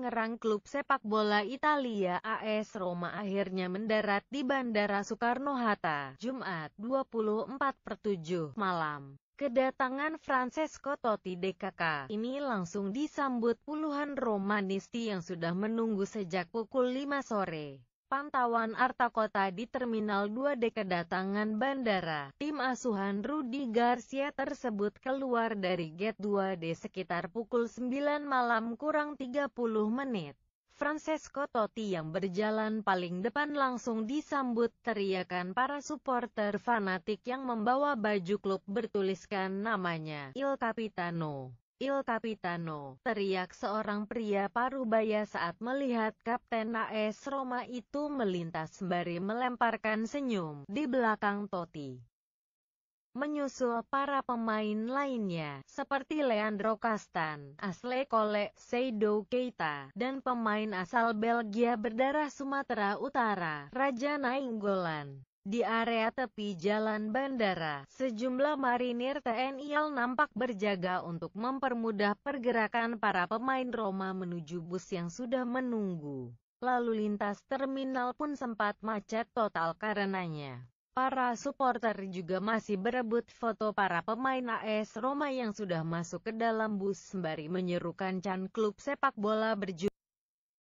Tangerang klub sepak bola Italia AS Roma akhirnya mendarat di Bandara Soekarno-Hatta, Jumat 24 malam. Kedatangan Francesco Totti DKK ini langsung disambut puluhan Romanisti yang sudah menunggu sejak pukul 5 sore. Pantauan Artakota di Terminal 2D kedatangan bandara, tim asuhan Rudi Garcia tersebut keluar dari gate 2D sekitar pukul 9 malam kurang 30 menit. Francesco Totti yang berjalan paling depan langsung disambut teriakan para supporter fanatik yang membawa baju klub bertuliskan namanya Il Capitano. Il Capitano, teriak seorang pria parubaya saat melihat Kapten AS Roma itu melintas sembari melemparkan senyum di belakang Totti. Menyusul para pemain lainnya, seperti Leandro Castan, Asle Cole, Seido Keita, dan pemain asal Belgia berdarah Sumatera Utara, Raja Nainggolan. Di area tepi jalan bandara, sejumlah marinir TNI AL nampak berjaga untuk mempermudah pergerakan para pemain Roma menuju bus yang sudah menunggu. Lalu lintas terminal pun sempat macet total karenanya. Para supporter juga masih berebut foto para pemain AS Roma yang sudah masuk ke dalam bus sembari menyerukan can klub sepak bola berjudul